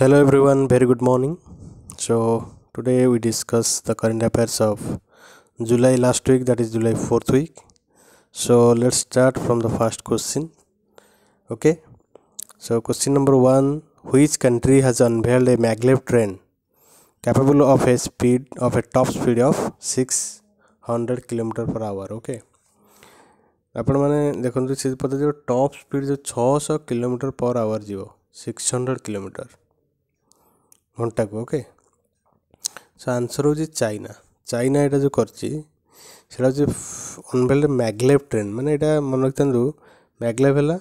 hello everyone very good morning so today we discuss the current affairs of july last week that is july 4th week so let's start from the first question okay so question number 1 which country has unveiled a maglev train capable of a speed of a top speed of 600 km per hour okay ଆପଣମାନେ ଦେଖନ୍ତୁ ସେ ପଦ ଯେଉଁ top speed ଯେଉଁ ଛଅଶହ kilometre per hour ଯିବ six hundred kilometre ଘଣ୍ଟାକୁ okay so answer ହେଉଛି ଚାଇନା ଚାଇନା ଏଇଟା ଯେଉଁ କରିଛି ସେଇଟା ହେଉଛି ଅନଭେଲ୍ଡ ମ୍ୟାଗ୍ଲେଭ୍ ଟ୍ରେଣ୍ଡ ମାନେ ଏଇଟା ମନେ ରଖିଥାନ୍ତୁ ମ୍ୟାଗ୍ଲେଭ୍ ହେଲା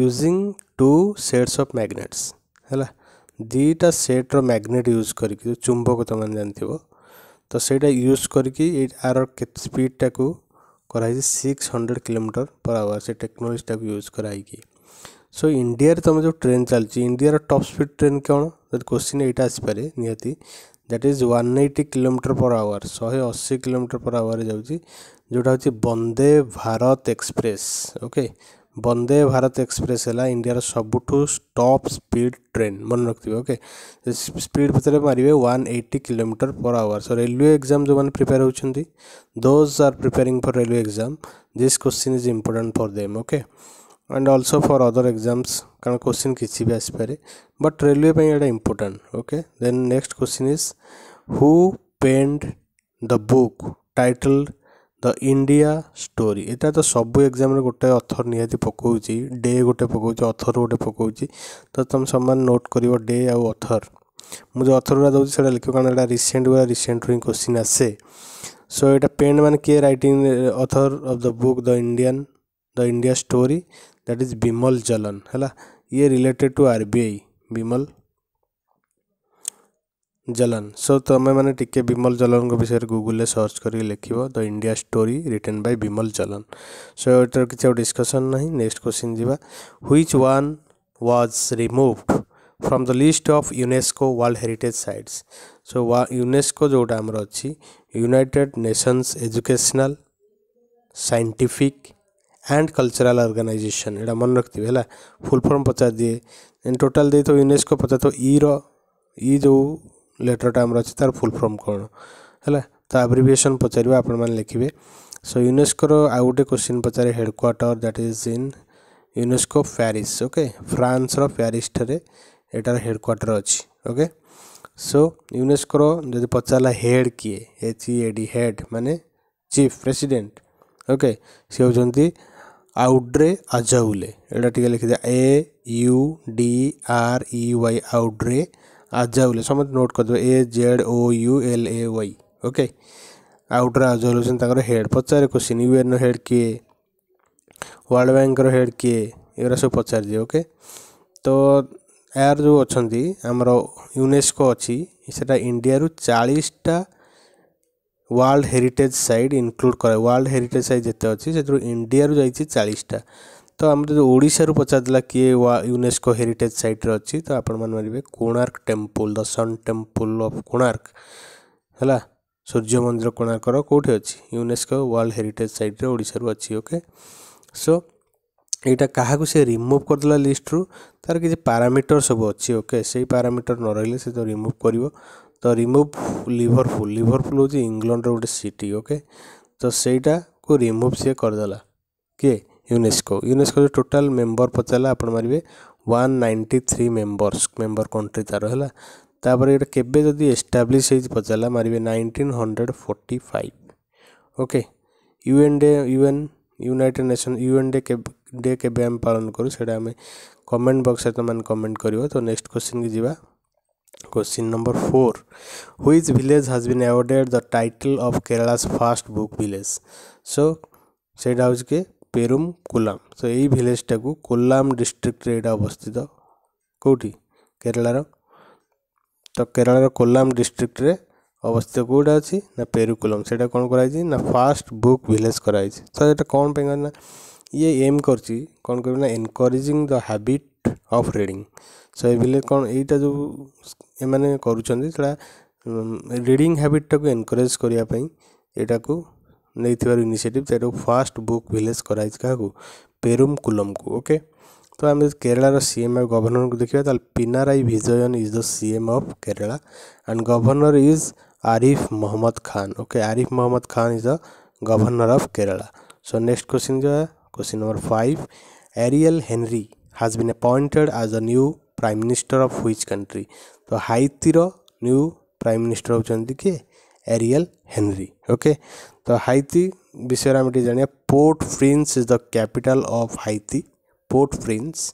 using two sets of magnets ହେଲା ଦୁଇଟା ସେଟ୍ର ମ୍ୟାଗ୍ନେଟ୍ ୟୁଜ୍ କରିକି ଯେଉଁ ଚୁମ୍ବକ ତୁମେ ଜାଣିଥିବ ତ ସେଇଟା ୟୁଜ୍ କରିକି ଆର ସ୍ପିଡ଼୍ଟାକୁ କରାହେଇଛି six hundred kilometre per hour ସେ ଟେକ୍ନୋଲୋଜିଟାକୁ ୟୁଜ୍ କରାହେଇକି ସୋ ଇଣ୍ଡିଆରେ ତୁମେ ଯେଉଁ ଟ୍ରେନ୍ ଚାଲିଛି ଇଣ୍ଡିଆର ଟପ୍ ସ୍ପିଡ଼୍ ଟ୍ରେନ୍ କ'ଣ ଯଦି କୋଶ୍ଚିନ୍ ଏଇଟା ଆସିପାରେ ନିହାତି that is one eighty kilometre per hour ଶହେ ଅଶୀ କିଲୋମିଟର ପର୍ ଆୱାରରେ ଯାଉଛି ଯେଉଁଟା ହେଉଛି Vande Bharat express okay Vande Bharat express ହେଲା ଇଣ୍ଡିଆର ସବୁଠୁ ଟପ୍ ସ୍ପିଡ୍ ଟ୍ରେନ୍ ମନେ ରଖିଥିବେ ଓକେ ସ୍ପିଡ୍ ଭିତରେ ମାରିବେ one eighty kilometre per hour so railway exam ଯେଉଁମାନେ ପ୍ରିପେୟାର ହେଉଛନ୍ତି those are preparing for railway exam this question is important for them okay and also for other exams କାରଣ question କିଛି ବି ଆସିପାରେ ବଟ୍ ରେଲୱେ ପାଇଁ ଏଇଟା important okay then next question is who penned the book title the India story ଏଇଟା ତ ସବୁ ଏକ୍ଜାମ୍ରେ ଗୋଟେ ଅଥର ନିହାତି ପକାଉଛି ଡେ ଗୋଟେ ପକାଉଛି ଅଥର ଗୋଟେ ପକାଉଛି ତ ତୁମେ ସମାନ ନୋଟ୍ କରିବ ଡେ ଆଉ ଅଥର ମୁଁ ଯେଉଁ ଅଥର ଗୁଡ଼ା ଦେଉଛି ସେଇଟା ଲେଖିବ କାରଣ ଏଇଟା ରିସେଣ୍ଟ ଗୁଡ଼ା ରିସେଣ୍ଟରୁ ହିଁ କୋଶ୍ଚିନ୍ ଆସେ ସୋ ଏଇଟା ପେଣ୍ଡ ମାନେ କିଏ writing author of the book the Indian the India story that is Vimal Jalan है ये related to R B I Vimal Jalan so तुम्हें मैंने टी विमल जलन विषय गुगुल सर्च कर लिख the India story written by Vimal Jalan so यार किसी डिस्कसन ना नेक्स्ट क्वेश्चन जीवा which one was removed from the list of UNESCO world heritage sites so UNESCO जोटा अच्छी United Nations Educational Scientific and Cultural Organization এটা মনে রাখবে হল ফুল ফর্ম পচার দিয়ে এন্ড টোটাল দিয়ে তো ইউনেস্কো পচার তো ইর ই যে লেটরটা আমার আছে তার ফুল ফর্ম কোণ হল তা আব্রিভিয়েসন পচারিবা আপন মানে লিখবে সো ইউনেস্কোর আউ গোটে কোশ্চিন পচারে headquarter that is in UNESCO Paris okay ଫ୍ରାନ୍ସର ପ୍ୟାରିସ୍ ଠାରେ ଏଟାର ହେଡ଼କ୍ୱାର୍ଟର ଅଛି ଓକେ ସୋ ୟୁନେସ୍କୋର ଯଦି ପଚାରିଲା ହେଡ଼୍ କିଏ H E A D head ମାନେ ଚିଫ୍ ପ୍ରେସିଡେଣ୍ଟ ଓକେ ସେ ହେଉଛନ୍ତି ଆଉଡ଼୍ରେ ଆଜାଉଲେ ଏଇଟା ଟିକେ ଲେଖିଦିଆ A U D R E Y Audrey Azoulay ସମସ୍ତେ ନୋଟ୍ କରିଦେବେ A Z O U L A Y okay Audrey Azoulay ହେଉଛନ୍ତି ତାଙ୍କର ହେଡ଼୍ ପଚାରେ କୋଶ୍ଚିନ୍ ୟୁଏନ୍ର ହେଡ଼୍ କିଏ ୱାର୍ଲଡ଼ ବ୍ୟାଙ୍କର ହେଡ଼୍ କିଏ ଏଗୁଡ଼ା ସବୁ ପଚାରିଦିଏ ଓକେ ତ ଏହାର ଯେଉଁ ଅଛନ୍ତି ଆମର ୟୁନେସ୍କୋ ଅଛି ସେଟା ଇଣ୍ଡିଆରୁ ଚାଳିଶଟା ওয়ার্ল্ড হেরিটেজ সাইট ইনক্লুড করা ওয়ার্ল্ড হেরিটেজ সাইট যেতে অছি ସେଥିରୁ ଇଣ୍ଡିଆରୁ ଯାଇଛି ଚାଳିଶଟା ତ ଆମର ଯେଉଁ ଓଡ଼ିଶାରୁ ପଚାରିଦେଲା କିଏ ୟୁନେସ୍କୋ ହେରିଟେଜ୍ ସାଇଟ୍ରେ ଅଛି ତ ଆପଣମାନେ ମାରିବେ Konark temple the sun temple of Konark ହେଲା ସୂର୍ଯ୍ୟ ମନ୍ଦିର କୋଣାର୍କର କେଉଁଠି ଅଛି ୟୁନେସ୍କୋ ୱାର୍ଲଡ଼ ହେରିଟେଜ୍ ସାଇଟ୍ରେ ଓଡ଼ିଶାରୁ ଅଛି ଓକେ ସୋ ଏଇଟା କାହାକୁ ସେ ରିମୁଭ୍ କରିଦେଲା ଲିଷ୍ଟରୁ ତା'ର କିଛି ପାରାମିଟର ସବୁ ଅଛି ଓକେ ସେଇ ପାରାମିଟର ନ ରହିଲେ ସେ ତ ରିମୁଭ୍ କରିବ ତ ରିମୁଭ୍ ଲିଭରପୁଲ ଲିଭରପୁଲ ହେଉଛି ଇଂଲଣ୍ଡର ଗୋଟେ ସିଟି ଓକେ ତ ସେଇଟାକୁ ରିମୁଭ୍ ସିଏ କରିଦେଲା କିଏ ୟୁନେସ୍କୋ ୟୁନେସ୍କୋ ଟୋଟାଲ୍ ମେମ୍ବର ପଚାରିଲା ଆପଣ ମାରିବେ one ninety three members member country ତା'ର ହେଲା ତାପରେ ଏଇଟା କେବେ ଯଦି ଏଷ୍ଟାବ୍ଲିଶ୍ ହେଇଛି ପଚାରିଲା ମାରିବେ nineteen hundred forty five okay UN day UN United Nation UN day କେବେ ଡେ କେବେ ଆମେ ପାଳନ କରୁ ସେଇଟା ଆମେ କମେଣ୍ଟ ବକ୍ସରେ ତୁମେ କମେଣ୍ଟ କରିବ ତ ନେକ୍ସଟ କ୍ୱେଶ୍ଚିନ୍କି ଯିବା Question number 4. Which village has been awarded the title of Kerala's first book village? So, ସେଇଟା ହେଉଛି କି ପେରୁମ୍ କୋଲାମ୍ ତ ଏଇ ଭିଲେଜଟାକୁ କୋଲାମ୍ ଡିଷ୍ଟ୍ରିକ୍ଟରେ ଏଇଟା ଅବସ୍ଥିତ କେଉଁଠି କେରଳାର ତ କେରଳାର କୋଲାମ୍ ଡିଷ୍ଟ୍ରିକ୍ଟରେ ଅବସ୍ଥିତ କେଉଁଟା ଅଛି ନା ପେରୁକୁଲମ୍ ସେଇଟା କ'ଣ କରାଯାଇଛି ନା ଫାଷ୍ଟ ବୁକ୍ ଭିଲେଜ କରାଯାଇଛି ତ ଏଇଟା କ'ଣ ପାଇଁ ନା ଇଏ ଏମ୍ କରିଛି କ'ଣ କରିବ ନା encouraging the habit of reading so ଏ ଭିଲେଜ କ'ଣ ଏଇଟା ଯେଉଁ ଏମାନେ କରୁଛନ୍ତି ସେଇଟା ରିଡ଼ିଂ ହ୍ୟାବିଟ୍ଟାକୁ ଏନକରେଜ୍ କରିବା ପାଇଁ ଏଇଟାକୁ ନେଇଥିବାରୁ ଇନିସିଏଟିଭ୍ ସେଇଟାକୁ ଫାଷ୍ଟ ବୁକ୍ ଭିଲେଜ୍ କରାଯାଇଛି କାହାକୁ ପେରୁମ୍ କୁଲମ୍କୁ ଓକେ ତ ଆମେ ଯଦି କେରଳାର ସି ଏମ୍ ଆଉ ଗଭର୍ଣ୍ଣରଙ୍କୁ ଦେଖିବା ତାହେଲେ Pinarayi Vijayan is the C M of Kerala and governor is Arif Mohammad Khan okay Arif Mohammad Khan is the governor of Kerala so next question जो है question number five Ariel Henry has been appointed as a new prime minister of which country तो हाइतिर new prime minister होती किए aerial Henry okay तो हाइती विषय आम जाना port Prince is the capital of Haiti port Prince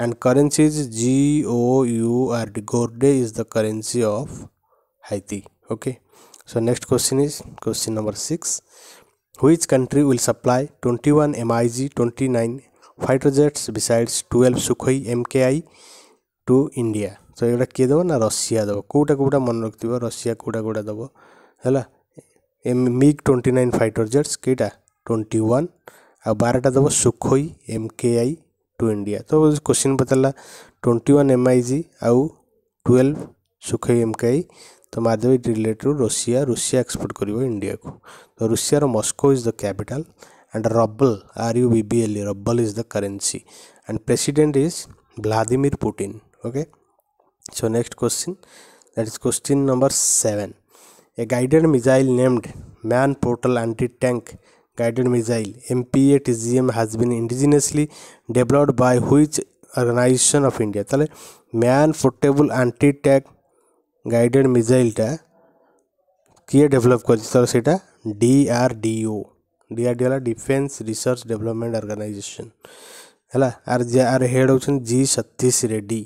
and currency is G O U R D gourde is the currency of Haiti okay so next question is question number six which country will supply twenty one M I G twenty nine fighter jets besides twelve Sukhoi M K I to India ତ ଏଗୁଡ଼ା କିଏ ଦେବ ନା Russia ଦେବ କେଉଁଟା କେଉଁଟା ମନେ ରଖିଥିବ Russia କେଉଁଟା କେଉଁଟା ଦେବ ହେଲା M MiG twenty nine fighter jets କେଇଟା ଟ୍ୱେଣ୍ଟି ୱାନ୍ ଆଉ ବାରଟା ଦେବ Sukhoi M K I to India ତ କୋଶ୍ଚିନ୍ ପଚାରିଲା twenty one M I G ଆଉ twelve Sukhoi M K I ତ ମାଧବ it related Russia Russia export କରିବ ଇଣ୍ଡିଆକୁ ତ ରୁଷିଆର Moscow is the capital and rouble R U B B L rouble is the currency and president is Vladimir Putin okay so next question that is question number 7 a guided missile named man portal anti tank guided missile MPA TGM has been indigenously developed by which organization of India তাহলে man portable anti tank guided মিসাইলটা কিয়ে develop করেছে তাহলে সেটা DRDO DRDO হল defence research development organisation হল আর যে আর হেড হচ্ছেন G Satish Reddy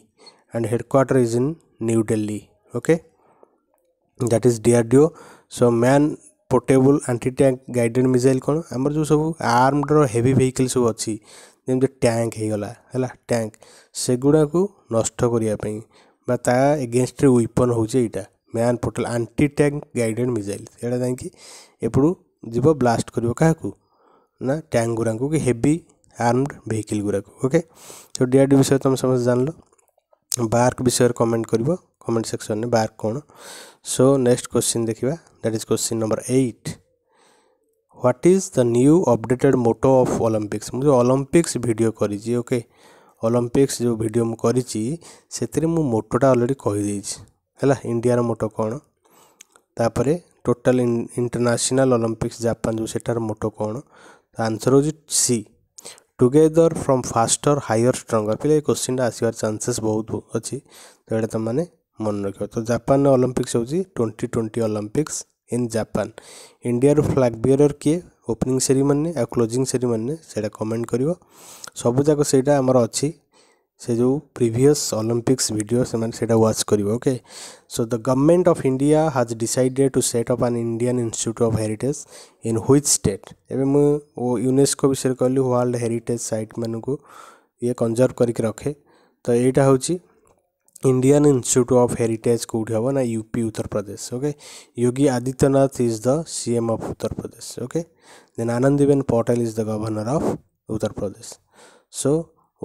and headquarter is in New Delhi okay that is DRDO so man portable anti tank guided missile कौन आमर जो सब आर्मड्र हेवी भेहिकल सब अच्छी जमी टैंक होगला है टैंक से गुड़ा को नष्ट करने एगेन्स्ट वेपन हो man portable anti tank guided missile यहाँ जाकि एपटू जीव ब्लास्ट कर ना टैंक गुड़ा कि हेवी आर्मड भेहिकल गुड़ा ओके तो डीआरडी विषय तुम तो समझ जान लो ବାର୍କ ବିଷୟରେ କମେଣ୍ଟ କରିବ କମେଣ୍ଟ ସେକ୍ସନରେ ବାର୍କ କ'ଣ ସୋ ନେକ୍ସଟ କ୍ୱେଶ୍ଚିନ୍ ଦେଖିବା that is question number eight what is the new updated motto of Olympics ମୁଁ ଯେଉଁ ଅଲମ୍ପିକ୍ସ ଭିଡ଼ିଓ କରିଛି ଓକେ ଅଲମ୍ପିକ୍ସ ଯେଉଁ ଭିଡ଼ିଓ ମୁଁ କରିଛି ସେଥିରେ ମୁଁ ମୋଟୋଟା ଅଲରେଡ଼ି କହିଦେଇଛି ହେଲା ଇଣ୍ଡିଆର ମୋଟୋ କ'ଣ ତାପରେ ଟୋଟାଲ ଇଣ୍ଟରନ୍ୟାସନାଲ ଅଲମ୍ପିକ୍ସ ଜାପାନ ଯେଉଁ ସେଟାର ମୋଟୋ କ'ଣ ତା ଆନ୍ସର ହେଉଛି ସି together from faster higher stronger ପିଲା ଏ କୋଶ୍ଚିନ୍ଟା ଆସିବାର ଚାନ୍ସେସ୍ ବହୁତ ଅଛି ତ ଏଇଟା ତୁମମାନେ ମନେ ରଖିବ ତ ଜାପାନର ଅଲିମ୍ପିକ୍ସ ହେଉଛି twenty twenty Olympics in Japan ଇଣ୍ଡିଆର ଫ୍ଲାଗ୍ ବିୟରର୍ କିଏ ଓପନିଂ ସେରିମୋନି ଆଉ କ୍ଲୋଜିଂ ସେରିମୋନିରେ ସେଇଟା କମେଣ୍ଟ କରିବ ସବୁଯାକ ସେଇଟା ଆମର ଅଛି ସେ ଯେଉଁ ପ୍ରିଭିୟସ୍ ଅଲିମ୍ପିକ୍ସ ଭିଡ଼ିଓ ସେମାନେ ସେଇଟା ୱାଚ୍ କରିବେ okay so the government of India has decided to set up an Indian institute of heritage in which state ଏବେ ମୁଁ ୟୁନେସ୍କୋ ବିଷୟରେ କହିଲି ୱାର୍ଲଡ ହେରିଟେଜ୍ ସାଇଟ୍ମାନଙ୍କୁ ଇଏ କନଜର୍ଭ କରିକି ରଖେ ତ ଏଇଟା ହେଉଛି इंडियन इंस्टीट्यूट ऑफ हेरिटेज कौटी हम ना UP Uttar Pradesh okay Yogi Adityanath is the CM of Uttar Pradesh okay then Anandiben Patel is the governor of Uttar Pradesh so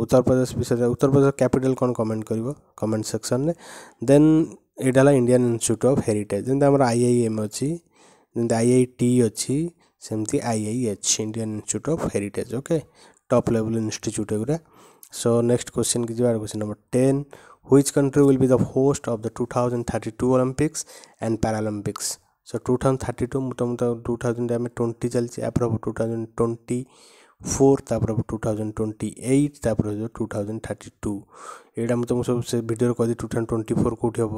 Uttar Pradesh विषय उत्तर प्रदेश कैपिटल कौन कमेंट कर कमेंट सेक्शन में देन यहाँ है इंडियान इन्यूट अफ हेरीटेज जमी आम आई आई एम अच्छी जमी आई आई टी अच्छी सेमती I I H Indian institute of heritage okay top level institute एगुरा सो नेक्ट क्वेश्चन की question number ten which country will be the host of the two thousand thirty two Olympics and Paralympics so two thousand thirty two मुझे two thousand twenty चलिए अप्रभ two thousand twenty four তারপরে ହେବ two thousand twenty eight ତାପରେ ରହିବ two thousand thirty two ଏଇଟା ମୁଁ ତୁମକୁ ସବୁ ସେ ଭିଡ଼ିଓରେ କହିଦେବି ଟୁ ଥାଉଜେଣ୍ଡ ଟ୍ୱେଣ୍ଟି ଫୋର୍ କେଉଁଠି ହେବ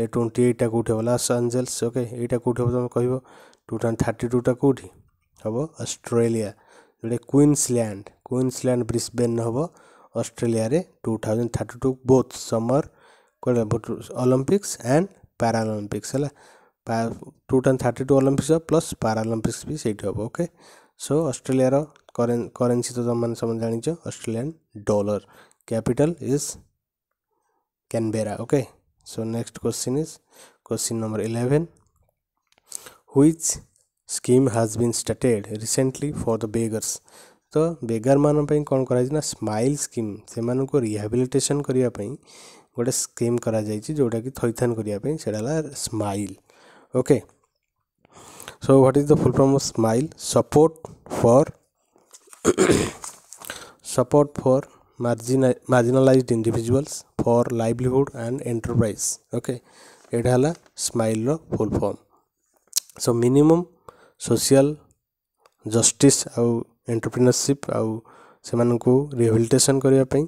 ଏ ଟ୍ୱେଣ୍ଟି ଏଇଟ୍ଟା କେଉଁଠି ହେବ ଲସ୍ ଆଞ୍ଜେଲ୍ସ ଓକେ ଏଇଟା କେଉଁଠି ହେବ ତୁମେ କହିବ ଟୁ ଥାଉଜେଣ୍ଡ ଥାର୍ଟି ଟୁଟା କେଉଁଠି ହେବ ଅଷ୍ଟ୍ରେଲିଆ ଯେଉଁଟା କୁଇନ୍ସଲ୍ୟାଣ୍ଡ କୁଇନ୍ସଲ୍ୟାଣ୍ଡ ବ୍ରିସବେନ୍ ହେବ ଅଷ୍ଟ୍ରେଲିଆରେ two thousand thirty two both summer କୁଆଡ଼େ ଅଲମ୍ପିକ୍ସ ଆଣ୍ଡ ପାରାଅଲମ୍ପିକ୍ସ ହେଲା two thousand thirty two Olympics plus Paralympics ବି ସେଇଠି ହେବ ଓକେ ସୋ ଅଷ୍ଟ୍ରେଲିଆର करेन्सी तो तुम सब जान Australian dollar capital is Canberra okay so next question is question number eleven which scheme has been started recently for the beggars तो beggar मानप कौन कर स्माइल स्कीम से मानक रिहबिलिटेसन करने गोटे स्कीम कर जोटा कि थैथान करने smile okay so what is the full form of smile support for support for ମାର୍ଜିନା marginalised individuals for livelihood and enterprise okay ଏଇଟା ହେଲା ସ୍ମାଇଲର full form so minimum social justice ଆଉ ଏଣ୍ଟରପ୍ରିନରସିପ୍ ଆଉ ସେମାନଙ୍କୁ ରିହାବିଲିଟେସନ୍ କରିବା ପାଇଁ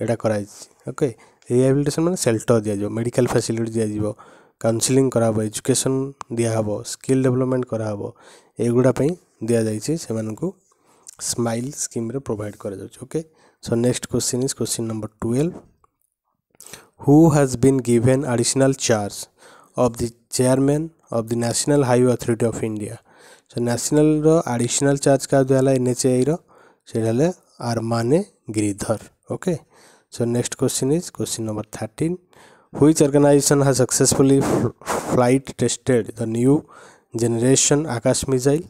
ଏଇଟା କରାଯାଇଛି ଓକେ ରିହାବିଲିଟେସନ୍ ମାନେ ସେଲ୍ଟର ଦିଆଯିବ ମେଡ଼ିକାଲ ଫାସିଲିଟି ଦିଆଯିବ କାଉନସିଲିଂ କରାହେବ ଏଜୁକେସନ୍ ଦିଆହେବ ସ୍କିଲ୍ ଡେଭଲପମେଣ୍ଟ କରାହେବ ଏଗୁଡ଼ା ପାଇଁ ଦିଆଯାଇଛି ସେମାନଙ୍କୁ ସ୍ମାଇଲ୍ ସ୍କିମ୍ରେ ପ୍ରୋଭାଇଡ଼ କରାଯାଉଛି okay so next question is question number twelve who has been given additional charge of the chairman of the national highway authority of India so ନ୍ୟାସନାଲ୍ର ଆଡ଼ିସନାଲ୍ ଚାର୍ଜ କାହା ହେଲା ଏନ୍ଏଚ୍ଆଇର ସେଇଟା ହେଲେ ଆର୍ମାନେ Giridhar okay so next question is question number thirteen which organization has successfully flight tested the new generation Akash missile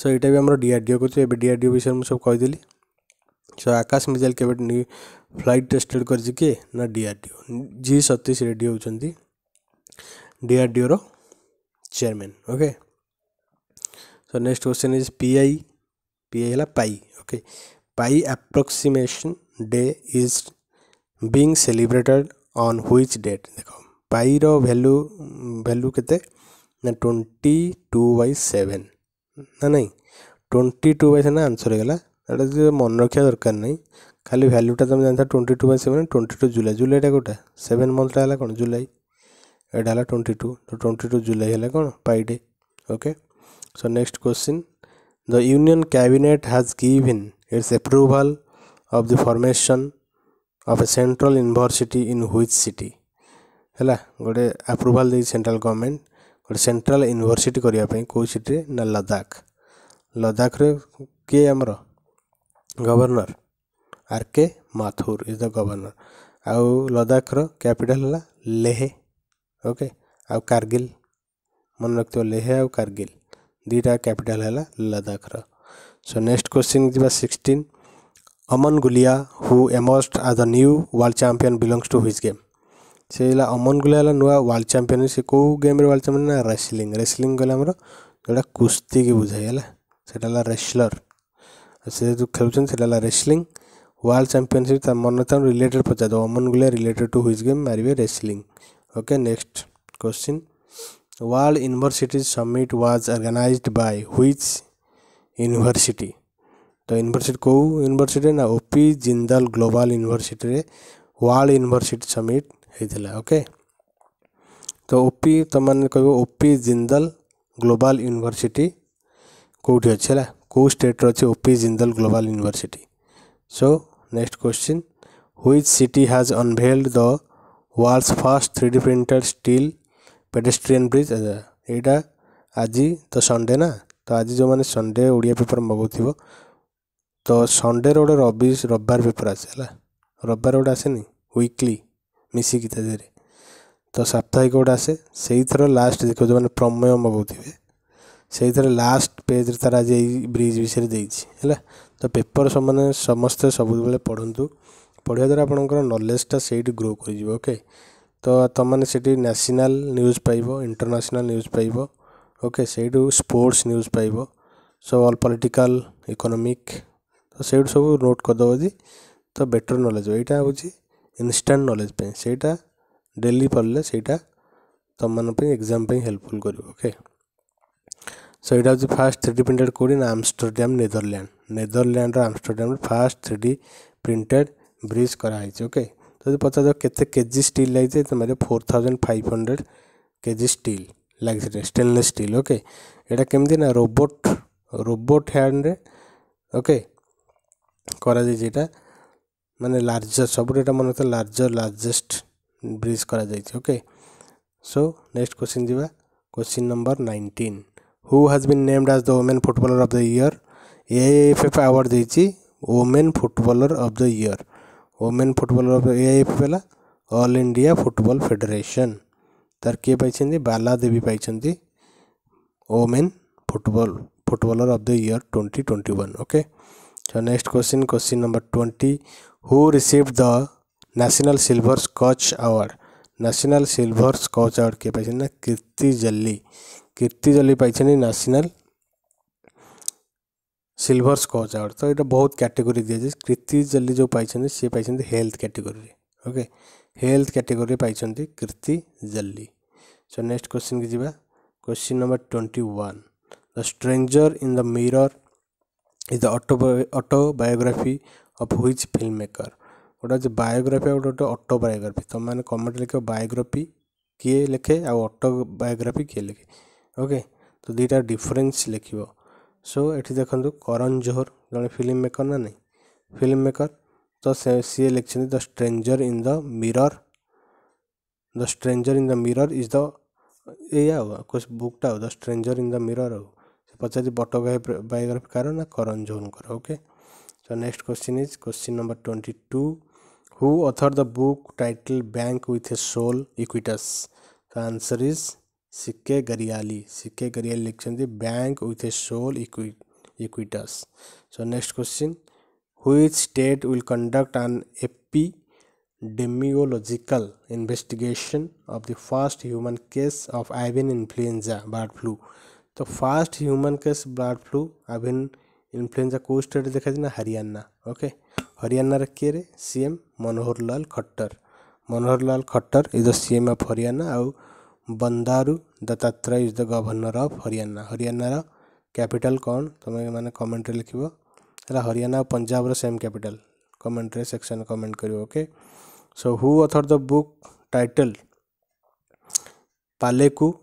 so এইটা বি আমার ডিআরডিও করছি এবে ডিআরডিও বিষয়ে মু সব কইদেলি সো আকাশ মিজাইল কেবে ফ্লাইট টেস্টেড করছি কি না ডিআরডিও জি সতীশ রেড্ডি হচ্ছেন ডিআরডিওর chairman okay so next question is P I P I হল pi okay pi approximation day is being celebrated on which date দেখ ପାଇର ଭ୍ୟାଲୁ ଭ୍ୟାଲୁ କେତେ ନା ଟ୍ୱେଣ୍ଟି ଟୁ ବାଇ ସେଭେନ୍ ନା ନାହିଁ twenty two by seven answer ହେଇଗଲା ଏଇଟା ଟିକେ ମନେ ରଖିବା ଦରକାର ନାହିଁ ଖାଲି ଭ୍ୟାଲ୍ୟୁଟା ତୁମେ ଜାଣିଥା twenty two by seven twenty two July ଜୁଲାଇଟା କେଉଁଟା ସେଭେନ୍ ମନ୍ଥଟା ହେଲା କ'ଣ ଜୁଲାଇ ଏଇଟା ହେଲା twenty two twenty two July ହେଲା କ'ଣ pi day okay so next question the union cabinet has given its approval of the formation of a central university in which city ହେଲା ଗୋଟେ ଆପ୍ରୁଭାଲ୍ ଦେଇଛି ସେଣ୍ଟ୍ରାଲ୍ ଗଭର୍ଣ୍ଣମେଣ୍ଟ ଗୋଟେ central university କରିବା ପାଇଁ କେଉଁ ସିଟିରେ ନା ଲଦାଖ ଲଦାଖରେ କିଏ ଆମର governor R K Mathur is the governor ଆଉ ଲଦାଖର କ୍ୟାପିଟାଲ୍ ହେଲା ଲେହ ଓକେ ଆଉ କାର୍ଗିଲ ମନେ ରଖିଥିବ ଲେହ ଆଉ କାର୍ଗିଲ ଦୁଇଟା କ୍ୟାପିଟାଲ୍ ହେଲା ଲଦାଖର ସୋ ନେକ୍ସଟ କ୍ୱେଶ୍ଚିନ୍ ଯିବା sixteen Aman Gulia who emerged as the new world champion belongs to which game से अमन गुला नुआ वर्ल्ड चंपिन से कौ गेम वर्ल्ड चंपियन ना रेसलिंग रेसलिंग गल जो कुस्ती की बुझाई है रेसलर से जो खेलुन से रेसलिंग वर्ल्ड चंपिशिप मन तुम रिलेटेड पचार Aman Gulia related to which game मारे wrestling okay next question world university summit was organised by which university तो यूनिभर्सीटी कौ यूनिभर्सीटी ना O P Jindal global university world university summit ହେଇଥିଲା ଓକେ ତ ଓପି ତୁମମାନେ କହିବ ଓପି ଜିନ୍ଦଲ ଗ୍ଲୋବାଲ ୟୁନିଭର୍ସିଟି କେଉଁଠି ଅଛି ହେଲା କେଉଁ ଷ୍ଟେଟ୍ରେ ଅଛି O P Jindal global university so next question which city has unveiled the world's first three D printed steel pedestrian bridge ଏଇଟା ଆଜି ତ ସନ୍ଡେ ନା ତ ଆଜି ଯେଉଁମାନେ ସନ୍ଡେ ଓଡ଼ିଆ ପେପର୍ ମଗାଉଥିବ ତ ସନ୍ଡେରେ ଗୋଟେ ରବି ରବିବାର ପେପର୍ ଆସେ ହେଲା ରବିବାର ଗୋଟେ ଆସେନି ୱିକ୍ଲି ମିଶିକି ତା ଦେହରେ ତ ସାପ୍ତାହିକ ଗୋଟେ ଆସେ ସେଇଥର ଲାଷ୍ଟ ଦେଖ ଯେଉଁମାନେ ପ୍ରମେୟ ମଗାଉଥିବେ ସେଇଥିରେ ଲାଷ୍ଟ ପେଜ୍ରେ ତାର ଆଜି ଏଇ ବ୍ରିଜ୍ ବିଷୟରେ ଦେଇଛି ହେଲା ତ ପେପର୍ ସେମାନେ ସମସ୍ତେ ସବୁବେଳେ ପଢ଼ନ୍ତୁ ପଢ଼ିବା ଦ୍ୱାରା ଆପଣଙ୍କର ନଲେଜଟା ସେଇଠି ଗ୍ରୋ କରିଯିବ ଓକେ ତ ତୁମମାନେ ସେଠି ନ୍ୟାସନାଲ୍ ନ୍ୟୁଜ୍ ପାଇବ ଇଣ୍ଟରନ୍ୟାସନାଲ୍ ନ୍ୟୁଜ୍ ପାଇବ ଓକେ ସେଇଠୁ ସ୍ପୋର୍ଟ୍ସ ନ୍ୟୁଜ୍ ପାଇବ ସବୁ ଅଲ୍ ପଲିଟିକାଲ୍ ଇକୋନୋମିକ୍ ତ ସେଇଠୁ ସବୁ ନୋଟ୍ କରିଦେବ ଯଦି ତ ବେଟର୍ ନଲେଜ୍ ଏଇଟା ହେଉଛି ଇନଷ୍ଟାଣ୍ଟ ନଲେଜ୍ ପାଇଁ ସେଇଟା ଡେଲି ପଢ଼ିଲେ ସେଇଟା ତୁମମାନଙ୍କ ପାଇଁ ଏକ୍ଜାମ୍ ପାଇଁ ହେଲ୍ପଫୁଲ୍ କରିବ ଓକେ ସୋ ଏଇଟା ହେଉଛି ଫାର୍ଷ୍ଟ ଥ୍ରୀ ଡି ପ୍ରିଣ୍ଟେଡ଼୍ କେଉଁଠି ନା ଆମଷ୍ଟରଡ୍ୟାମ୍ ନେଦରଲ୍ୟାଣ୍ଡ ନେଦରଲ୍ୟାଣ୍ଡର ଆମଷ୍ଟରଡ୍ୟାମ୍ରେ first three D printed bridge କରାହେଇଛି ଓକେ ଯଦି ପଚାରିବ କେତେ କେଜି ଷ୍ଟିଲ୍ ଲାଗିଛି ତୁମର four thousand five hundred KG steel ଲାଗିଛି ଷ୍ଟେନଲେସ୍ ଷ୍ଟିଲ୍ ଓକେ ଏଇଟା କେମିତି ନା ରୋବୋଟ୍ ରୋବୋଟ୍ ହ୍ୟାଣ୍ଡରେ ଓକେ କରାଯାଇଛି ଏଇଟା मानने लार्जर सब मन तो लार्जर लार्जेस्ट ब्रिज कराइके सो नेक्स्ट क्वेश्चन जावा question number nineteen who has been named as the women footballer of the year A F F award देमेन footballer of the year women footballer of A F F है all India football federation तर किए पाई बाला देवी पाई women football footballer of the year twenty twenty one okay चलो next question question number twenty who receive the national silver Skoch award national silver Skoch award किए पाई ना कीर्ति जल्ली कीर्ति जल्ली पाई नेशनल सिल्वर स्कॉच अवार्ड तो ये बहुत कैटेगोरी दी जाए कीर्ति जल्ली जो पाई सी पाई health category okay health category पाई कीर्ति जल्ली चलो नेक्स्ट क्वेश्चन की जी question number twenty the stranger in the mirror is the autobi- autobiography of which filmmaker ଗୋଟେ ହେଉଛି ବାୟୋଗ୍ରାଫି ଆଉ ଗୋଟେ ଗୋଟେ ଅଟୋବାୟୋଗ୍ରାଫି ତୁମମାନେ କମେଣ୍ଟ ଲେଖିବ ବାୟୋଗ୍ରାଫି କିଏ ଲେଖେ ଆଉ ଅଟୋବାୟୋଗ୍ରାଫି କିଏ ଲେଖେ ଓକେ ତ ଦୁଇଟା ଡିଫରେନ୍ସ ଲେଖିବ ସୋ ଏଠି ଦେଖନ୍ତୁ କରନ ଜୋହର ଜଣେ ଫିଲ୍ମ ମେକର ନା ନାହିଁ ଫିଲ୍ମ ମେକର ତ ସେ ସିଏ ଲେଖିଛନ୍ତି the stranger in the mirror the stranger in the mirror is the ଏଇଆ ଆଉ ବୁକ୍ଟା ଆଉ the stranger in the mirror ଆଉ पचारी बायोग्राफी कार ना करण जोहन कर okay so next question is question number twenty two who author the book titled bank with a soul Equitas the answer is C K Gariyali C K Gariyali लिखते bank with a soul Equitas so next question state will conduct on epidemiological investigation of the first human case of avian influenza bird flu तो first human case bird flu avian influenza कोई state देखा जाए ना Haryana okay Haryana किए रे CM Manohar Lal Khattar Manohar Lal Khattar is the CM of Haryana आउ Bandaru Dattatreya is the governor of Haryana हरियाणार capital କ'ଣ ତୁମେ ମାନେ କମେଣ୍ଟରେ ଲେଖିବ ହେଲା Haryana same capital same section comment section okay so okay author the book title पाले ଟାଇଟଲ୍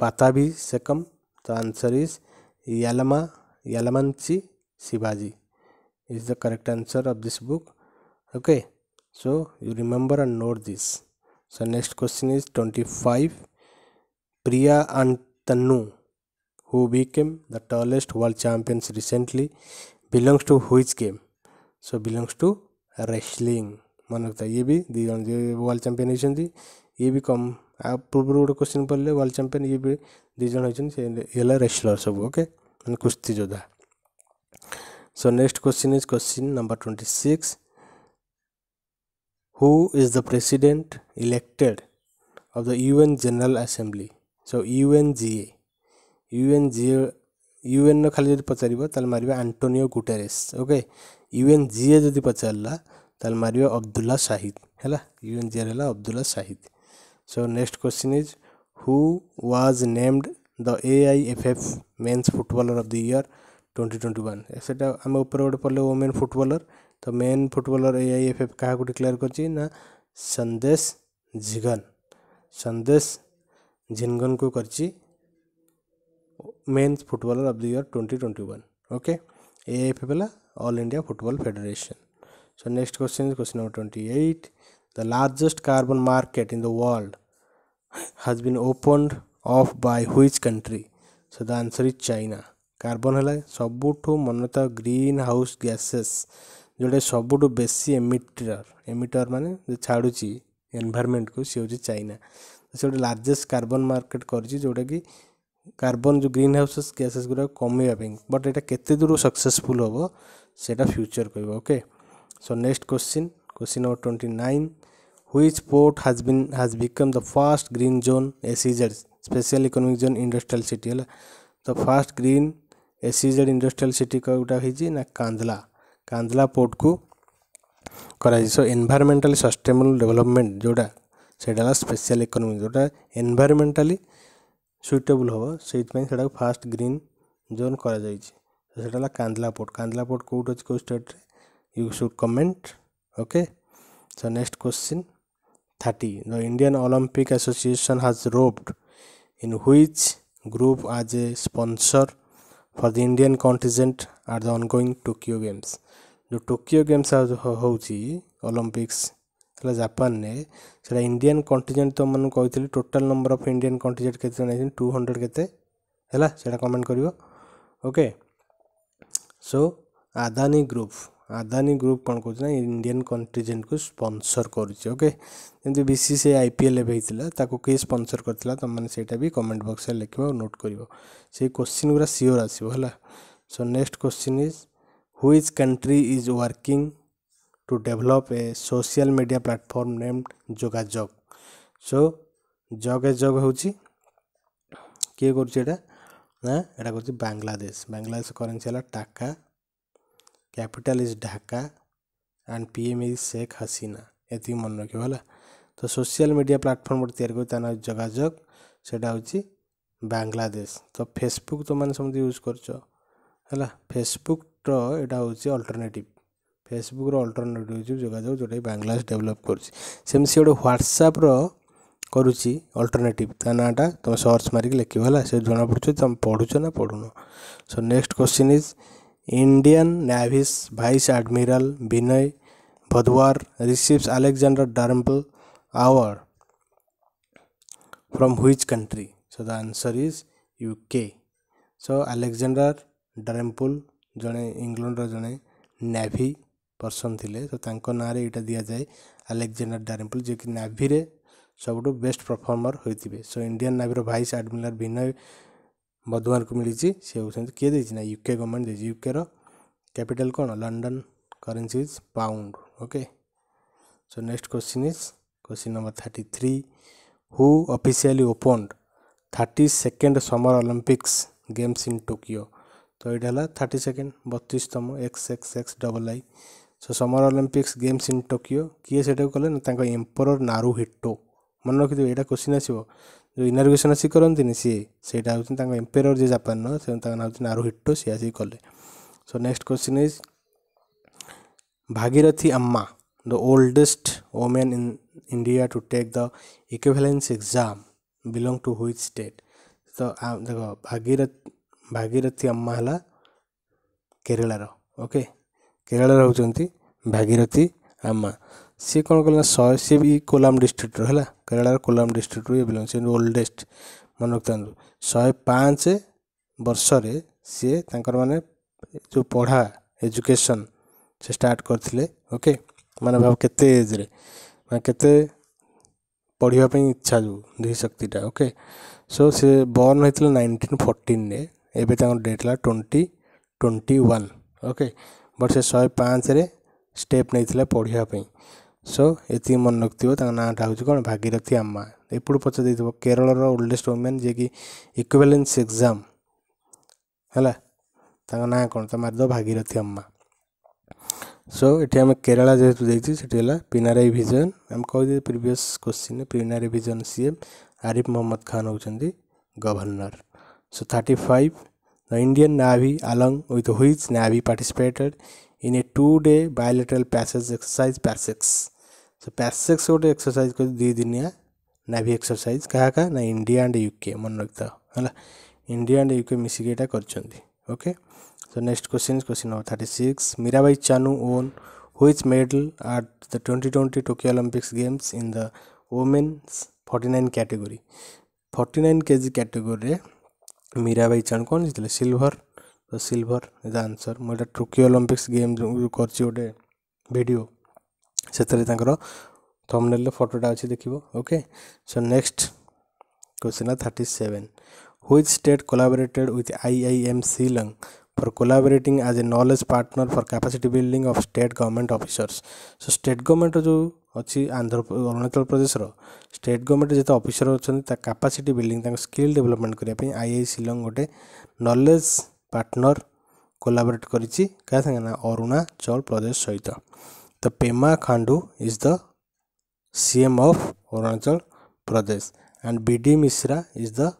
पाता भी सेकम The answer is Yalama Yalamanchi Shivaji is the correct answer of this book. Okay, so you remember and note this. So next question is 25. Priya Antanu, who became the tallest world champions recently, belongs to which game? So belongs to wrestling. One of the ବି the world champion is champion ହେଇଛନ୍ତି ଇଏ ଆଉ ପୂର୍ବରୁ ଗୋଟେ question ପଡ଼ିଲେ world champion ଇଏ ବି ଦୁଇ ଜଣ ହେଇଛନ୍ତି ସେ ହେଲା ରେସ୍ଲର୍ ସବୁ ଓକେ ମାନେ କୁସ୍ତି ଯୋଦ୍ଧା so next question is question number twenty six who is the president elected of the U N general assembly so U N G A U N G A U ଏନ୍ର ଖାଲି ଯଦି ପଚାରିବ ତାହେଲେ ମାରିବା Antonio Guterres okay U N G A ଯଦି ପଚାରିଲା ତାହେଲେ ମାରିବା ଅବଦୁଲ୍ଲା ଶାହିଦ୍ ହେଲା ୟୁ ଏନ୍ ଜିଏର୍ ହେଲା Abdulla Shahid so next question is who was named the A I F F men's footballer of the year twenty twenty one से आम उपर गोटे पड़े वोमेन फुटबलर तो men footballer A I F F क्या डिक्लेयर कर संदेश झिघन संदेश झिनगन को कर men's footballer of the year twenty twenty one okay A I F F है all India football federation so next question question number twenty eight the largest carbon market in the world has been opened off by which country so the answer is china carbon hala sabutu monota greenhouse gases jode sabutu besi emitter emitter mane je chaduchi environment ko se hoji china so the largest carbon market korchi jode ki carbon jo greenhouse gases gura kamiba ping but eta kete duru successful hobo seta future koibo okay so next question question number 29 which port has been has become the first green zone SEZ special economic zone industrial city ହେଲା ତ first green SEZ industrial city କୋଉଟା ହେଇଛି ନା କାନ୍ଦଲା କାନ୍ଦଲା ପୋର୍ଟକୁ କରାଯାଇଛି show ଏନଭାୟରମେଣ୍ଟାଲି sustainable development ଯେଉଁଟା ସେଇଟା ହେଲା special economy ଯେଉଁଟା ଏନଭାୟରମେଣ୍ଟାଲି ସୁଇଟେବୁଲ୍ ହେବ ସେଇଥିପାଇଁ ସେଇଟାକୁ ଫାଷ୍ଟ ଗ୍ରୀନ୍ ଜୋନ୍ କରାଯାଇଛି ସେଇଟା ହେଲା କାନ୍ଦଲା ପୋର୍ଟ କାନ୍ଦଲା ପୋର୍ଟ କେଉଁଠି ଅଛି କେଉଁ ଷ୍ଟେଟ୍ରେ you should comment okay so next question 30. The Indian Olympic Association has roped in which group as a sponsor for the Indian contingent at the ongoing Tokyo Games. जो Tokyo games ହେଉଛି olympics ହେଲା ଜାପାନରେ ସେଇଟା Indian contingent ତୁମମାନଙ୍କୁ କହିଥିଲି total number of Indian contingent କେତେ ଜଣ ହେଇଛନ୍ତି ଟୁ ହଣ୍ଡ୍ରେଡ଼ କେତେ ହେଲା ସେଇଟା କମେଣ୍ଟ କରିବ okay so Adani group Adani group କ'ଣ କରୁଛି ନା ଇଣ୍ଡିଆନ୍ କଣ୍ଟିଜେଣ୍ଟକୁ ସ୍ପନ୍ସର୍ କରୁଛି ଓକେ ଯେମିତି B C C I P L ଏବେ ହେଇଥିଲା ତାକୁ କିଏ ସ୍ପନ୍ସର୍ କରିଥିଲା ତୁମମାନେ ସେଇଟା ବି କମେଣ୍ଟ ବକ୍ସରେ ଲେଖିବ ଆଉ ନୋଟ୍ କରିବ ସେଇ କୋଶ୍ଚିନ୍ ଗୁଡ଼ା ସିଓର୍ ଆସିବ ହେଲା so next question is which country is working to develop a social media platform named Yogayog so Yogayog ହେଉଛି କିଏ କରୁଛି ଏଇଟା ନା ଏଇଟା କରୁଛି ବାଂଲାଦେଶ ବାଂଲାଦେଶ କରେନ୍ସି ହେଲା taka capital is Dhaka and PM is Sheikh Hasina এতিকি মনে রাখবে হল তো সোশিয়াল মিডিয়া প্লাটফর্ম গোটে তৈরি করবে তার নাম যোগাযোগ সেটা হচ্ছে বাংলাদেশ তো ফেসবুক তোমার মানে সমস্ত ইউজ করছ হল ফেসবুকর এটা হচ্ছে অল্টরনেটিভ ফেসবুকর অল্টরনেটিভ হচ্ছে যোগাযোগ যেটা বাংলাদেশ ডেভেলপ করছে সেমতি গোটে হোয়াটসঅ্যাপর କରୁଛି ଅଲ୍ଟରନେଟିଭ୍ ତା ନାଁଟା ତୁମେ ସର୍ଚ୍ଚ ମାରିକି ଲେଖିବ ହେଲା ସେ ଜଣାପଡ଼ୁଛି ତୁମେ ପଢ଼ୁଛ ନା ପଢ଼ୁନ so next question is Indian Navy's Vice Admiral Vinay Bhadwar receives Alexander Turnbull Award from which country? So the answer is UK. So Alexander Turnbull ଜଣେ ଇଂଲଣ୍ଡର ଜଣେ ନାଭି ପର୍ସନ୍ ଥିଲେ ତ ତାଙ୍କ ନାଁରେ ଏଇଟା ଦିଆଯାଏ ଆଲେକ୍ଜାଣ୍ଡର ଡାରେମ୍ପୁଲ ଯିଏକି ନାଭିରେ ସବୁଠୁ ବେଷ୍ଟ ପରଫର୍ମର ହୋଇଥିବେ ସୋ ଇଣ୍ଡିଆନ୍ ନାଭିର ଭାଇସ୍ ଆଡମିରାଲ ବିନୟ ବଧୁଆରକୁ ମିଳିଛି ସେ ହେଉଛନ୍ତି କିଏ ଦେଇଛି ନା ୟୁକେ ଗଭର୍ଣ୍ଣମେଣ୍ଟ ଦେଇଛି ୟୁକେର କ୍ୟାପିଟାଲ କ'ଣ London currency is pound okay so next question is question number thirty three who officially opened thirty second summer olympics games in Tokyo ତ ଏଇଟା ହେଲା ଥାର୍ଟି ସେକେଣ୍ଡ ବତିଶତମ X X X double I so summer olympics games in Tokyo କିଏ ସେଇଟାକୁ କଲେ ନା ତାଙ୍କ ଏମ୍ପୋରର ନାରୁ ହିଟୋ ମନେ ରଖିଦେବେ ଏଇଟା କ୍ୱେଶ୍ଚିନ୍ ଆସିବ ଯେଉଁ ଇନାଗ୍ରେସନ୍ ଆସି କରନ୍ତିନି ସିଏ ସେଇଟା ହେଉଛନ୍ତି ତାଙ୍କ ଏମ୍ପେୟର ଯିଏ ଜାପାନର ସେ ତାଙ୍କ ନାଁ ହେଉଛନ୍ତି ଆରୁ ହିଟୋ ସିଏ ଆସିକି କଲେ so next question is Bhagirathi Amma the oldest woman in India to take the equivalence exam belong to which state ତ ଦେଖ ଭାଗିରଥ ଭାଗିରଥୀ ଆମ୍ମା ହେଲା କେରଳର ଓକେ କେରଳର ହେଉଛନ୍ତି ଭାଗିରଥୀ ଆମ୍ମା ସିଏ କ'ଣ କଲେ ନା ଶହେ ସିଏ ବି କୋଲାମ ଡିଷ୍ଟ୍ରିକ୍ଟର ହେଲା କେରଳାର କୋଲାମ ଡିଷ୍ଟ୍ରିକ୍ଟରୁ ଇଏ ବିଲଙ୍ଗ ସେମିତି ଓଲ୍ଡେଷ୍ଟ ମନେ ରଖିଥାନ୍ତୁ ଶହେ ପାଞ୍ଚ ବର୍ଷରେ ସିଏ ତାଙ୍କର ମାନେ ଯେଉଁ ପଢ଼ା ଏଜୁକେସନ୍ ସେ ଷ୍ଟାର୍ଟ କରିଥିଲେ ଓକେ ମାନେ ଭାବ କେତେ ଏଜ୍ରେ ମାନେ କେତେ ପଢ଼ିବା ପାଇଁ ଇଚ୍ଛା ଯେଉଁ ଦୁଇ ଶକ୍ତିଟା ଓକେ ସୋ ସେ ବର୍ନ ହେଇଥିଲେ ନାଇନଟିନ୍ ଫୋର୍ଟିନ୍ରେ ଏବେ ତାଙ୍କର ଡେଟ୍ ହେଲା twenty twenty one okay but ସେ ଶହେ ପାଞ୍ଚରେ ଷ୍ଟେପ୍ ନେଇଥିଲା ପଢ଼ିବା ପାଇଁ सो ये मन रखिव नाँटा हूँ कौन भागीरथी आम्मा एपुर पचार दे केरल ओल्डेस्ट वुमेन जे कि इक्वेलेन्स एक्जाम है ना कौन तो मारिद भागीरथी अम्मा सो ये आम केरला जेहतु देखिए पिनाराई भिजन आम कह previous question Pinarayi Vijayan C M Arif Mohammad Khan हो governor so thirty five the Indian navy along with which navy participated in a two day bilateral passage exercise PASSEX so PASSEX गोटे एक्सरसाइज कर दुदिनिया भी एक्सरसाइज क्या क्या ना इंडिया एंड यूके मन रखता था है इंडिया एंड यूके मिसिक यहाँ करके so next question question number thirty six Mirabai Chanu won which medal at the twenty twenty Tokyo olympics games in the women's forty nine category forty nine K G category Mirabai Chanu कौन जीत silver तो silver is answer मुझे Tokyo olympics game जो करें video ସେଥିରେ ତାଙ୍କର ଥମ୍ନେଲ୍ରେ ଫଟୋଟା ଅଛି ଦେଖିବ okay so next question thirty seven which state ଆଇ with IIM Silang for କୋଲାବରେଟିଂ as a knowledge partner for capacity building of state government officers so state government ଯେଉଁ ଅଛି ଆନ୍ଧ୍ର ଅରୁଣାଚଳ ପ୍ରଦେଶର ଷ୍ଟେଟ୍ ଗଭର୍ଣ୍ଣମେଣ୍ଟ ଯେତେ ଅଫିସର ଅଛନ୍ତି ତା କାପାସିଟି ବିଲ୍ଡିଂ ତାଙ୍କ skill development କରିବା ପାଇଁ ଆଇ ଆଇ ସିଲଂ ଗୋଟେ ନଲେଜ୍ ପାର୍ଟନର୍ କୋଲାବରେଟ୍ କରିଛି କାହା ସାଙ୍ଗେ ନା ଅରୁଣାଚଳ ପ୍ରଦେଶ ସହିତ The Pema Khandu is the CM of Arunachal Pradesh and BD Mishra is the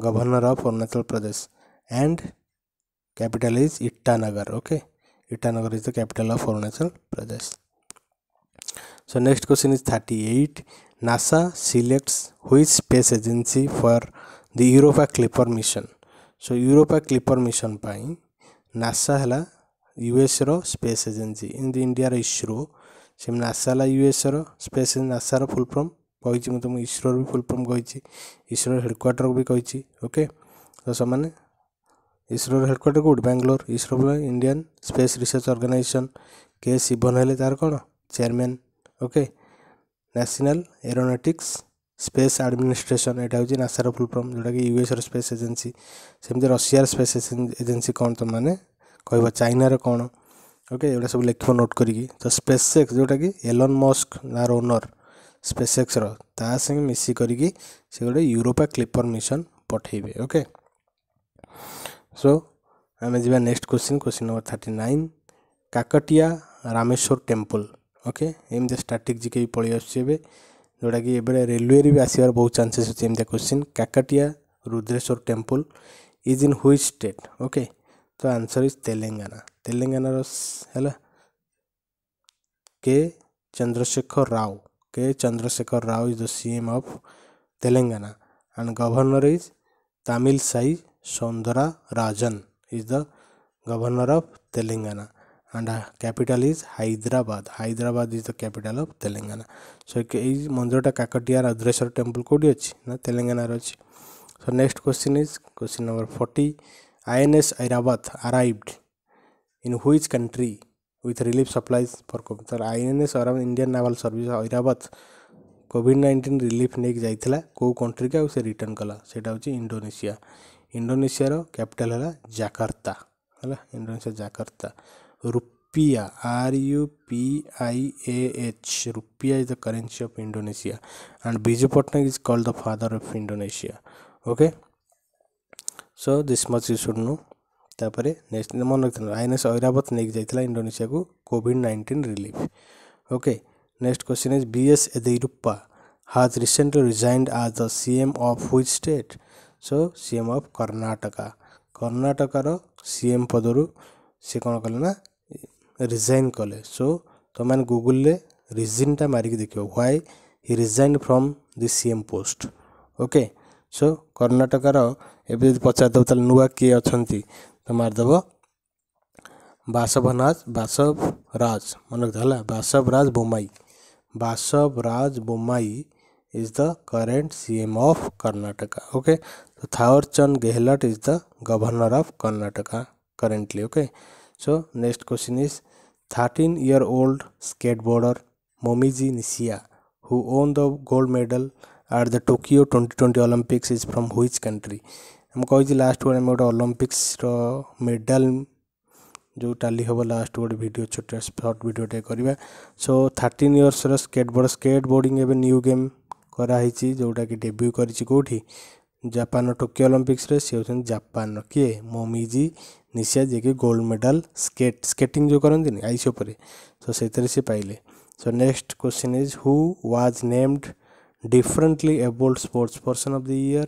governor of Arunachal Pradesh and capital is Itanagar okay Itanagar is the capital of Arunachal Pradesh so next question is 38 NASA selects which space agency for the Europa Clipper mission so Europa Clipper mission by NASA ହେଲା ୟୁଏସ୍ର space agency ଏମିତି ଇଣ୍ଡିଆର ISRO ସେମିତି NASA ହେଲା ୟୁଏସ୍ର space ନାସାର full form କହିଛି ମୁଁ ତୁମକୁ ଇସ୍ରୋର ବି ଫୁଲ୍ ଫର୍ମ କହିଛି ଇସ୍ରୋର ହେଡ଼କ୍ୱାର୍ଟର ବି କହିଛି ଓକେ ତ ସେମାନେ ଇସ୍ରୋର ହେଡ଼କ୍ୱାର୍ଟର କେଉଁଠି Bangalore ISRO Indian space research organisation K Sivan ହେଲେ ତା'ର କ'ଣ chairman okay national aeronautics space administration ଏଇଟା ହେଉଛି ନାସାର ଫୁଲ୍ ଫର୍ମ ଯେଉଁଟାକି ୟୁଏସ୍ର ସ୍ପେସ୍ ଏଜେନ୍ସି ସେମିତି ରଷିଆର ସ୍ପେସ୍ ଏଜେନ୍ସି କ'ଣ ତୁମମାନେ କହିବ ଚାଇନାର କ'ଣ ଓକେ ଏଗୁଡ଼ା ସବୁ ଲେଖିବ ନୋଟ୍ କରିକି ତ ସ୍ପେସେକ୍ସ ଯେଉଁଟାକି ଏଲନ୍ ମସ୍କ ନାର ଓନର୍ ସ୍ପେସେକ୍ସର ତା ସାଙ୍ଗେ ମିଶି କରିକି ସେ ଗୋଟେ ୟୁରୋପା କ୍ଲିପର୍ ମିଶନ୍ ପଠେଇବେ ଓକେ ସୋ ଆମେ ଯିବା next question question number thirty nine Kakatiya Rameshwar temple okay ଏମିତି ଷ୍ଟାଟିକ୍ ଜିକେ ବି ପଳେଇ ଆସୁଛି ଏବେ ଯେଉଁଟାକି ଏବେ ରେଲୱେରେ ବି ଆସିବାର ବହୁତ ଚାନ୍ସେସ୍ ଅଛି ଏମିତିଆ question Kakatiya Rudreshwar temple is in which state okay तो आंसर इज तेलंगाना तेलंगाना है K Chandrashekar Rao K Chandrashekar Rao is the CM of Telangana and governor is Tamil Sai Soundara Rajan is the governor of Telangana and capital is Hyderabad Hyderabad is the capital of Telangana so এই মন্দিরটা কাকটিয়ার অদ্রেশ্বর temple কোটি আছে না তেলেঙ্গানার আছে so next question is question number 40 INS Airavat arrived in which country with relief supplies for COVID? Sir, INS Airavat Indian Naval Service Airavat covid nineteen relief ନେଇକି ଯାଇଥିଲା କେଉଁ କଣ୍ଟ୍ରିକି ଆଉ ସେ ରିଟର୍ଣ୍ଣ କଲା ସେଇଟା ହେଉଛି ଇଣ୍ଡୋନେସିଆ ଇଣ୍ଡୋନେସିଆର କ୍ୟାପିଟାଲ୍ ହେଲା ଜାକାର୍ତ୍ତା ହେଲା Indonesia Jakarta rupiah R U P I A H rupiah is the currency of Indonesia and Biju Patnaik is called the father of Indonesia okay so this much you should know ତାପରେ next ମନେ ରଖିଥିଲୁ I N S Airavat ନେଇକି ଯାଇଥିଲା ଇଣ୍ଡୋନେସିଆକୁ covid nineteen relief okay next question is B S Yediyurappa has recently resigned as the C M of which state so C M of Karnataka କର୍ଣ୍ଣାଟକାର C M ପଦରୁ ସେ କ'ଣ କଲେ ନା ରିଜାଇନ୍ କଲେ ସୋ ତୁମେମାନେ ଗୁଗୁଲରେ ରିଜିନ୍ଟା ମାରିକି ଦେଖିବ why he resign from the C M post okay so कर्णाटकर एवं पचार दब तेल नुआ किए अच्छा तो मारदेव बासवनाज बासव मन रखा Basavaraj Bommai Basavaraj Bommai is the current C M of Karnataka okay तो Thaawarchand Gehlot is the governor of Karnataka currently okay so next question is thirteen year old skateboarder Momiji Nishiya who won the gold medal at the Tokyo twenty twenty olympics is from which country ଆମେ କହିଛି last word ଆମେ ଗୋଟେ ଅଲମ୍ପିକ୍ସର medal ଯେଉଁ tally ହେବ last ଗୋଟେ video ଛୋଟ short ଭିଡ଼ିଓଟେ କରିବା ସୋ ଥାର୍ଟିନ୍ ଇୟର୍ସର ସ୍କେଟ୍ ବୋର୍ଡ଼ ସ୍କେଟ୍ ବୋର୍ଡ଼ିଂ ଏବେ ନ୍ୟୁ ଗେମ୍ କରାହେଇଛି ଯେଉଁଟାକି ଡେବ୍ୟୁ କରିଛି କେଉଁଠି ଜାପାନର ଟୋକିଓ ଅଲମ୍ପିକ୍ସରେ ସେ ହେଉଛନ୍ତି ଜାପାନର କିଏ ମୋମିଜି ନିଶା ଯିଏକି ଗୋଲ୍ଡ ମେଡ଼ାଲ ସ୍କେଟ୍ ସ୍କେଟିଂ ଯେଉଁ କରନ୍ତିନି ଆଇସ୍ ଉପରେ ସୋ ସେଥିରେ ସେ ପାଇଲେ so next question is who was named differently abled sportsperson of the year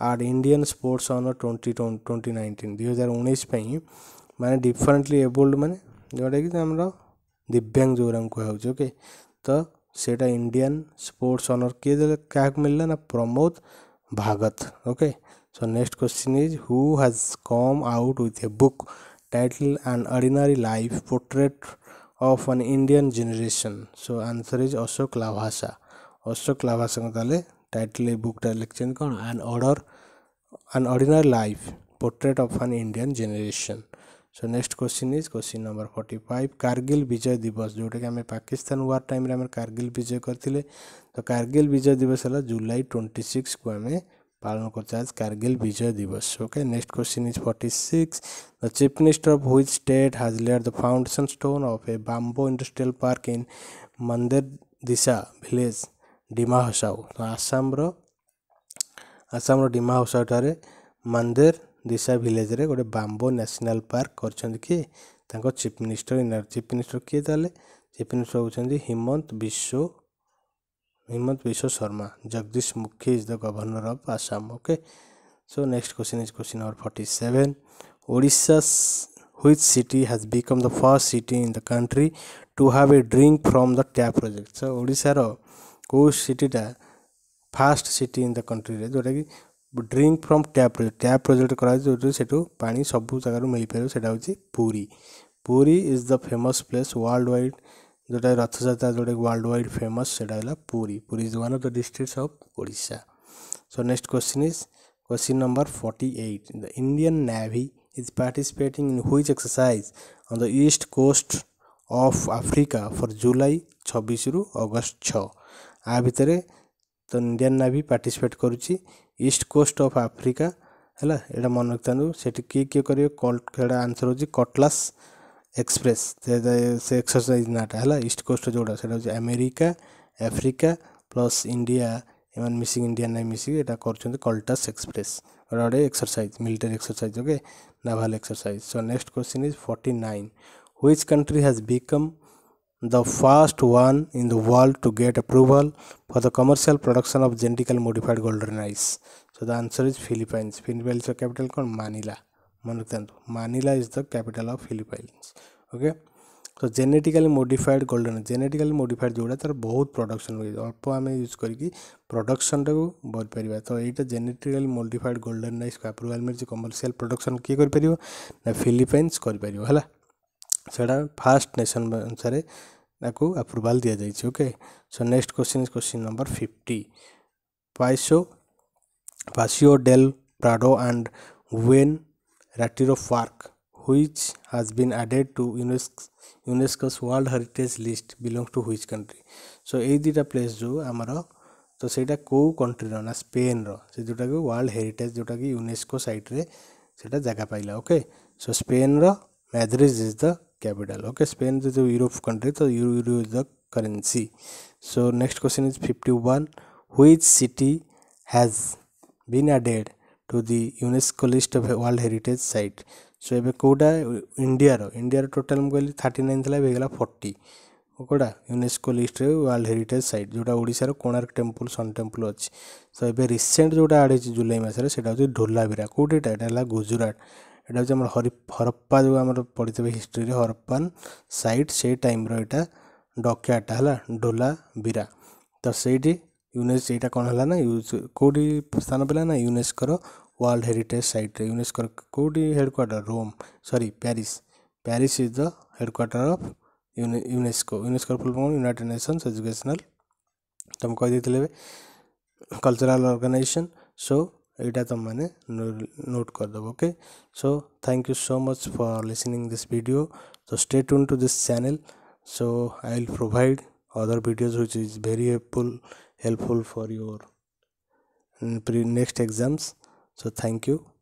at Indian Sports Honor 2019 2019 ପାଇଁ ମାନେ ଡିଫରେଣ୍ଟଲି ଏବୁଲ୍ଡ ମାନେ ଯେଉଁଟାକି ଆମର ଦିବ୍ୟାଙ୍ଗ ଯେଉଁଗୁଡ଼ାଙ୍କୁ କୁହାହେଉଛି ଓକେ ତ ସେଇଟା ଇଣ୍ଡିଆନ୍ ସ୍ପୋର୍ଟ୍ସ ଅନର୍ କିଏ ଦେଲେ କାହାକୁ ମିଳିଲା ନା Pramod Bhagat okay so next question is who has come out with a book title and ordinary life portrait of an Indian generation so answer is Ashok Lavasa Ashok Lavasa title बुकटा लिखे कौन an order an ordinary life portrait of an Indian generation so next question is question number forty five Kargil Vijay Diwas जोटा कि आम Pakistan war time Kargil Vijay करते तो कारगिल विजय दिवस है जुलाई ट्वेंटी सिक्स को आम पालन कर Kargil Vijay Diwas okay next question is forty six the chief minister of which state has laid the foundation stone of a bamboo industrial park in Manderdisa village ଡିମା ହାସାଉ ତ ଆସାମର ଆସାମର ଡିମା ହାସାଉ ଠାରେ ମାନ୍ଦେର ଦିଶା ଭିଲେଜରେ ଗୋଟେ ବାମ୍ବୋ ନ୍ୟାସନାଲ୍ ପାର୍କ କରିଛନ୍ତି କିଏ ତାଙ୍କ ଚିଫ୍ ମିନିଷ୍ଟର ଇନାର ଚିଫ୍ ମିନିଷ୍ଟର କିଏ ତାହେଲେ ଚିଫ୍ ମିନିଷ୍ଟର ହେଉଛନ୍ତି Himanta Biswa Himanta Biswa Sarma Jagdish Mukhi is the governor of Assam okay so next question is question number forty seven Odisha which city has become the first city in the country to have a drink from the tap project so odisha ro କେଉଁ ସିଟିଟା first city in the କଣ୍ଟ୍ରିରେ ଯେଉଁଟାକି drink from tap project tap project କରାଯାଉଛି ଯେଉଁଥିରେ ସେଠୁ ପାଣି ସବୁ ଜାଗାରୁ ମିଳିପାରିବ ସେଇଟା ହେଉଛି Puri Puri is the famous place world wide ଯେଉଁଟା ରଥଯାତ୍ରା ଯେଉଁଟାକି ୱାର୍ଲଡ ୱାଇଡ଼ ଫେମସ୍ ସେଇଟା ହେଲା Puri Puri is one of the districts of Odisha so next question is question number forty eight the Indian navy is participating in which exercise on the east coast of Africa for July 26 ରୁ August 6 ଆ ଭିତରେ ତ Indian ନାଭି participate କରୁଛି ଇଷ୍ଟ cost of Africa ହେଲା ଏଇଟା ମନେ ରଖିଥାନ୍ତୁ ସେଠି କିଏ କିଏ କରିବେ ସେଇଟା ଆନ୍ସର୍ ହେଉଛି କଟଲାସ୍ ଏକ୍ସପ୍ରେସ୍ ସେ ଏକ୍ସରସାଇଜ୍ ନାଁଟା ହେଲା ଇଷ୍ଟ କୋଷ୍ଟ ଯେଉଁଟା ସେଇଟା ହେଉଛି ଆମେରିକା ଆଫ୍ରିକା ପ୍ଲସ୍ ଇଣ୍ଡିଆ ଏମାନେ ମିଶିକି ଇଣ୍ଡିଆନ୍ ନାଇଁ ମିଶିକି ଏଇଟା କରୁଛନ୍ତି କଲଟାସ୍ ଏକ୍ସପ୍ରେସ୍ ଗୋଟେ ଗୋଟେ exercise military exercise okay naval exercise so next question is forty nine which country has become the first one in the world to get approval for the commercial production of genetically modified golden rice. So the answer is Philippines. Philippines is the capital called Manila. Manila is the capital of Philippines. Okay. तो genetically modified golden genetically modified जोड़ा तार बहुत production हुए अल्प आम use करके production टाक बढ़ीपर तो यहाँ जेनेटिकली मोडिफाइड गोल्डन रईस को आप्रुवाल मिले कमर्सीआल प्रडक्शन किए कर फिलिपाइन्स कर सेटा फास्ट नेसन अनुसार आप्रुवाल दि जाए okay so next question is question number fifty Paseo Paseo del Prado and Buen Retiro park which has been added to UNESCO UNESCO's world heritage list belong to which country so यहीटा place जो आमर तो सेटा कौ country ना Spain रो जोटा कि world heritage जोटा कि यूनेस्को सैट्रे जगह पाइला ओके सो स्पेन र Madrid is the capital okay spain is a europe country so euro is the currency so next question is 51 which city has been added to the unesco list of world heritage site so ଏବେ କେଉଁଟା ଇଣ୍ଡିଆର ଇଣ୍ଡିଆର total ମୁଁ କହିଲି thirty nine ଥିଲା ଏବେ ହେଇଗଲା forty କେଉଁଟା ୟୁନେସ୍କୋ ଲିଷ୍ଟରେ ୱାର୍ଲଡ ହେରିଟେଜ୍ ସାଇଟ୍ ଯେଉଁଟା ଓଡ଼ିଶାର କୋଣାର୍କ ଟେମ୍ପଲ୍ ସନ୍ ଟେମ୍ପଲ୍ ଅଛି ତ ଏବେ ରିସେଣ୍ଟ ଯେଉଁଟା ଆଡ଼୍ ହେଇଛି ଜୁଲାଇ ମାସରେ ସେଇଟା ହେଉଛି ଢୋଲାବିରା କେଉଁଠି ଏଇଟା ହେଲା ଗୁଜୁରାଟ ଏଇଟା ହେଉଛି ଆମର হরি হরপ্পা ଯେଉଁ ଆମର ପଡ଼ିଥିବେ ହିଷ୍ଟ୍ରିରେ ହରପ୍ପାନ ସାଇଟ୍ ସେଇ ଟାଇମ୍ର ଏଇଟା ଡକିଆଟା ହେଲା ଢୋଲା ବିରା ତ ସେଇଠି ୟୁନେସ୍ ଏଇଟା କ'ଣ ହେଲା ନା କେଉଁଠି ସ୍ଥାନ ପାଇଲା ନା ୟୁନେସ୍କୋର ୱାର୍ଲଡ଼ ହେରିଟେଜ୍ ସାଇଟ୍ରେ ୟୁନେସ୍କୋର କେଉଁଠି headquarter Rome sorry Paris Paris is the headquarter of UNESCO ୟୁନେସ୍କୋର full form United Nations Educational ତୁମେ କହିଦେଇଥିଲେ ଏବେ କଲଚରାଲ୍ ଅର୍ଗାନାଇଜେସନ୍ ସୋ ଏଇଟା ତୁମମାନେ ନୋଟ୍ କରିଦେବ okay so thank you so much for listening this video so stay tuned to this channel so I will provide other videos which is very helpful helpful for your next exams so thank you